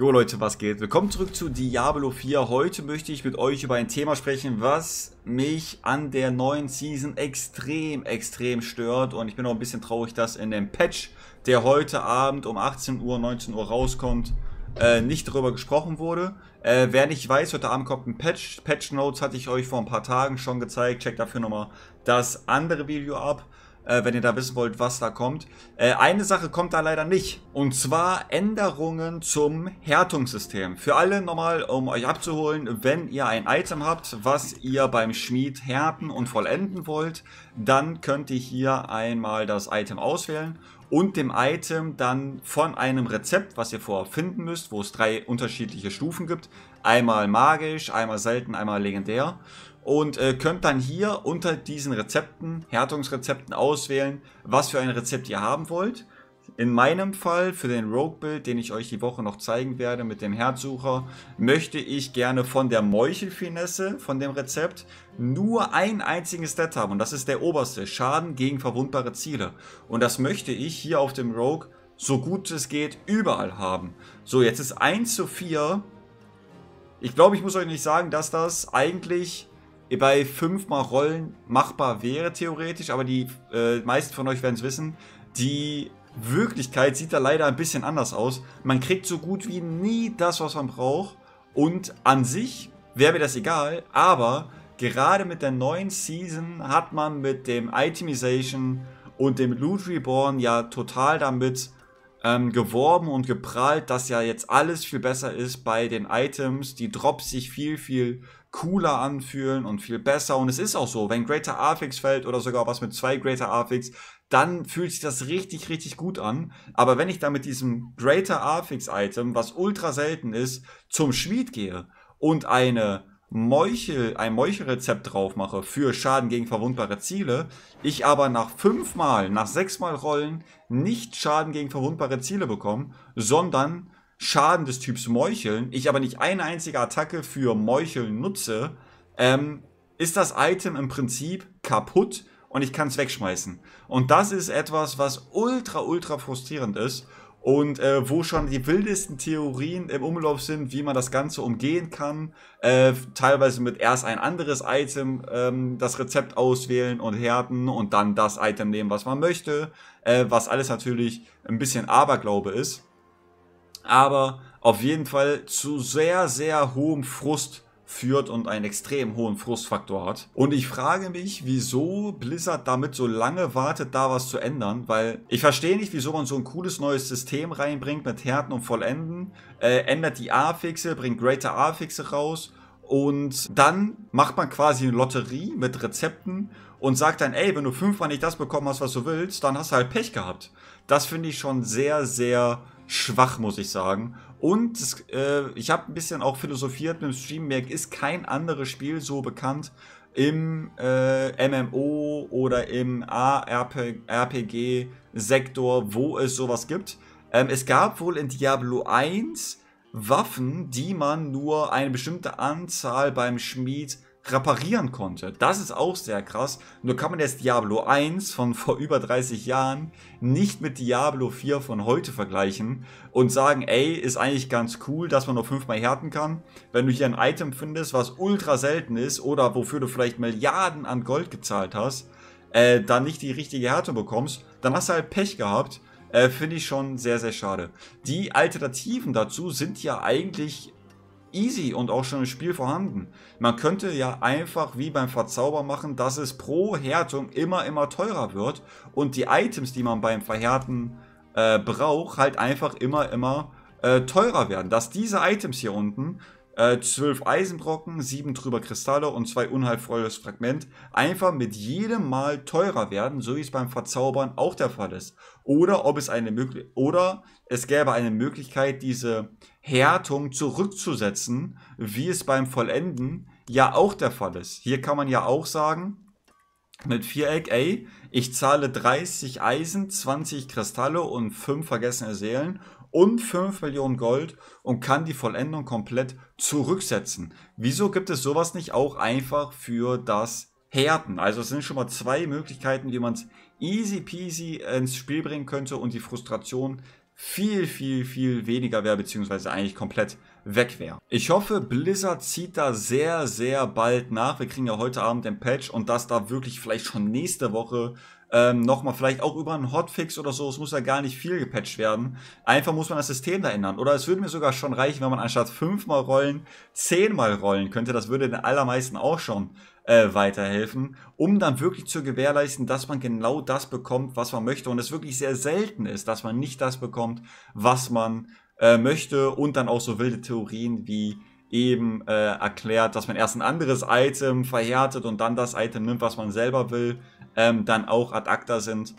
Jo Leute, was geht? Willkommen zurück zu Diablo 4. Heute möchte ich mit euch über ein Thema sprechen, was mich an der neuen Season extrem, extrem stört. Und ich bin auch ein bisschen traurig, dass in dem Patch, der heute Abend um 18 Uhr, 19 Uhr rauskommt, äh, nicht darüber gesprochen wurde. Äh, wer nicht weiß, heute Abend kommt ein Patch. Patch Notes hatte ich euch vor ein paar Tagen schon gezeigt. Checkt dafür nochmal das andere Video ab äh, wenn ihr da wissen wollt, was da kommt. Äh, eine Sache kommt da leider nicht. Und zwar Änderungen zum Härtungssystem. Für alle nochmal, um euch abzuholen, wenn ihr ein Item habt, was ihr beim Schmied härten und vollenden wollt, dann könnt ihr hier einmal das Item auswählen und dem Item dann von einem Rezept, was ihr vorher finden müsst, wo es drei unterschiedliche Stufen gibt. Einmal magisch, einmal selten, einmal legendär und äh, könnt dann hier unter diesen Rezepten, Härtungsrezepten auswählen, was für ein Rezept ihr haben wollt. In meinem Fall für den Rogue-Build, den ich euch die Woche noch zeigen werde mit dem Herzsucher, möchte ich gerne von der Meuchelfinesse, von dem Rezept, nur ein einziges Stat haben. Und das ist der oberste, Schaden gegen verwundbare Ziele. Und das möchte ich hier auf dem Rogue, so gut es geht, überall haben. So, jetzt ist 1 zu 4. Ich glaube, ich muss euch nicht sagen, dass das eigentlich bei fünfmal Rollen machbar wäre, theoretisch, aber die äh, meisten von euch werden es wissen. Die Wirklichkeit sieht da leider ein bisschen anders aus. Man kriegt so gut wie nie das, was man braucht. Und an sich wäre mir das egal, aber gerade mit der neuen Season hat man mit dem Itemization und dem Loot Reborn ja total damit ähm, geworben und geprahlt, dass ja jetzt alles viel besser ist bei den Items. Die Drops sich viel, viel cooler anfühlen und viel besser. Und es ist auch so, wenn Greater Affix fällt oder sogar was mit zwei Greater Affix, dann fühlt sich das richtig, richtig gut an. Aber wenn ich dann mit diesem Greater Affix-Item, was ultra selten ist, zum Schmied gehe und eine Meuchel, ein Meuchelrezept drauf mache für Schaden gegen verwundbare Ziele, ich aber nach fünfmal, nach sechsmal Rollen nicht Schaden gegen verwundbare Ziele bekomme, sondern Schaden des Typs Meucheln, ich aber nicht eine einzige Attacke für Meucheln nutze, ähm, ist das Item im Prinzip kaputt und ich kann es wegschmeißen. Und das ist etwas, was ultra, ultra frustrierend ist und äh, wo schon die wildesten Theorien im Umlauf sind, wie man das Ganze umgehen kann. Äh, teilweise mit erst ein anderes Item ähm, das Rezept auswählen und härten und dann das Item nehmen, was man möchte, äh, was alles natürlich ein bisschen Aberglaube ist aber auf jeden Fall zu sehr, sehr hohem Frust führt und einen extrem hohen Frustfaktor hat. Und ich frage mich, wieso Blizzard damit so lange wartet, da was zu ändern, weil ich verstehe nicht, wieso man so ein cooles neues System reinbringt mit Härten und Vollenden, äh, ändert die A-Fixe, bringt Greater A-Fixe raus und dann macht man quasi eine Lotterie mit Rezepten und sagt dann, ey, wenn du fünfmal nicht das bekommen hast, was du willst, dann hast du halt Pech gehabt. Das finde ich schon sehr, sehr schwach, muss ich sagen. Und äh, ich habe ein bisschen auch philosophiert mit dem Stream, ist kein anderes Spiel so bekannt im äh, MMO oder im rpg sektor wo es sowas gibt. Ähm, es gab wohl in Diablo 1 Waffen, die man nur eine bestimmte Anzahl beim Schmied reparieren konnte. Das ist auch sehr krass. Nur kann man jetzt Diablo 1 von vor über 30 Jahren nicht mit Diablo 4 von heute vergleichen und sagen, ey, ist eigentlich ganz cool, dass man nur fünfmal härten kann. Wenn du hier ein Item findest, was ultra selten ist oder wofür du vielleicht Milliarden an Gold gezahlt hast, äh, dann nicht die richtige Härte bekommst, dann hast du halt Pech gehabt. Äh, Finde ich schon sehr, sehr schade. Die Alternativen dazu sind ja eigentlich easy und auch schon im Spiel vorhanden. Man könnte ja einfach wie beim Verzauber machen, dass es pro Härtung immer, immer teurer wird und die Items, die man beim Verhärten äh, braucht, halt einfach immer, immer äh, teurer werden. Dass diese Items hier unten, äh, 12 Eisenbrocken, 7 trüber Kristalle und 2 unheilvolles Fragment, einfach mit jedem Mal teurer werden, so wie es beim Verzaubern auch der Fall ist. Oder ob es eine möglich oder es gäbe eine Möglichkeit, diese Härtung zurückzusetzen, wie es beim Vollenden ja auch der Fall ist. Hier kann man ja auch sagen, mit Viereck, ey, ich zahle 30 Eisen, 20 Kristalle und 5 vergessene Seelen und 5 Millionen Gold und kann die Vollendung komplett zurücksetzen. Wieso gibt es sowas nicht auch einfach für das Härten? Also es sind schon mal zwei Möglichkeiten, wie man es easy peasy ins Spiel bringen könnte und die Frustration viel, viel, viel weniger wäre, beziehungsweise eigentlich komplett weg wäre. Ich hoffe, Blizzard zieht da sehr, sehr bald nach. Wir kriegen ja heute Abend den Patch und dass da wirklich vielleicht schon nächste Woche ähm, nochmal vielleicht auch über einen Hotfix oder so. Es muss ja gar nicht viel gepatcht werden. Einfach muss man das System da ändern. Oder es würde mir sogar schon reichen, wenn man anstatt fünfmal rollen, zehnmal rollen könnte. Das würde den allermeisten auch schon äh, weiterhelfen, um dann wirklich zu gewährleisten, dass man genau das bekommt, was man möchte und es wirklich sehr selten ist, dass man nicht das bekommt, was man äh, möchte und dann auch so wilde Theorien wie eben äh, erklärt, dass man erst ein anderes Item verhärtet und dann das Item nimmt, was man selber will, ähm, dann auch ad acta sind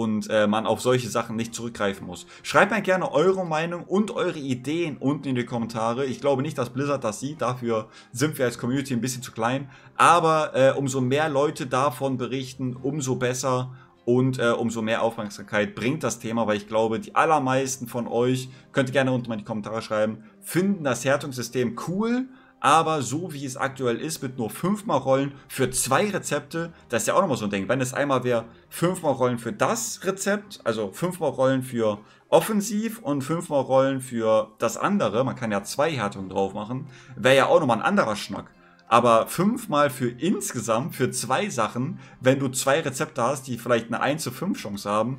und äh, man auf solche Sachen nicht zurückgreifen muss. Schreibt mir gerne eure Meinung und eure Ideen unten in die Kommentare. Ich glaube nicht, dass Blizzard das sieht, dafür sind wir als Community ein bisschen zu klein. Aber äh, umso mehr Leute davon berichten, umso besser und äh, umso mehr Aufmerksamkeit bringt das Thema, weil ich glaube, die allermeisten von euch, könnt ihr gerne unten mal in die Kommentare schreiben, finden das Härtungssystem cool, aber so wie es aktuell ist, mit nur fünfmal Rollen für zwei Rezepte, das ist ja auch nochmal so ein Ding. Wenn es einmal wäre, fünfmal Rollen für das Rezept, also fünfmal Rollen für offensiv und fünfmal Rollen für das andere, man kann ja zwei Härtungen drauf machen, wäre ja auch nochmal ein anderer Schnack. Aber fünfmal für insgesamt, für zwei Sachen, wenn du zwei Rezepte hast, die vielleicht eine 1 zu 5 Chance haben,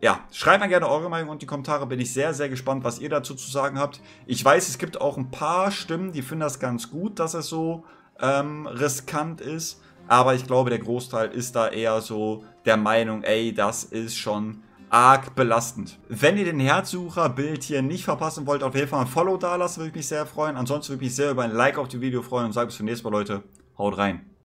ja, schreibt mir gerne eure Meinung und die Kommentare. Bin ich sehr, sehr gespannt, was ihr dazu zu sagen habt. Ich weiß, es gibt auch ein paar Stimmen, die finden das ganz gut, dass es so ähm, riskant ist. Aber ich glaube, der Großteil ist da eher so der Meinung, ey, das ist schon arg belastend. Wenn ihr den Herzsucher-Bild hier nicht verpassen wollt, auf jeden Fall ein Follow da lassen, würde ich mich sehr freuen. Ansonsten würde ich mich sehr über ein Like auf dem Video freuen und sage bis zum nächsten Mal, Leute. Haut rein.